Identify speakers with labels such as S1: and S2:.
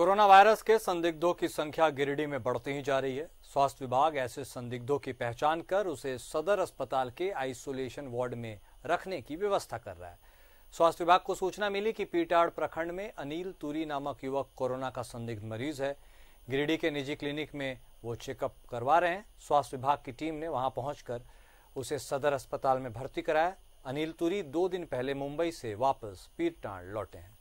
S1: corona virus के संदिग्धों की संख्या गिरिडीह में बढ़ती ही जा रही है स्वास्थ्य विभाग ऐसे संदिग्धों की पहचान कर उसे सदर अस्पताल के आइसोलेशन वार्ड में रखने की व्यवस्था कर रहा है स्वास्थ्य विभाग को सूचना मिली कि पीटाड़ प्रखंड में अनिल तुरी नामक युवक कोरोना का संदिग्ध मरीज है गिरिडीह के निजी क्लिनिक में वो चेकअप करवा रहे हैं स्वास्थ्य विभाग की टीम ने वहां पहुंचकर उसे सदर अस्पताल में भर्ती कराया अनिल तुरी दो दिन पहले मुंबई से वापस पीटाड़ लौटे हैं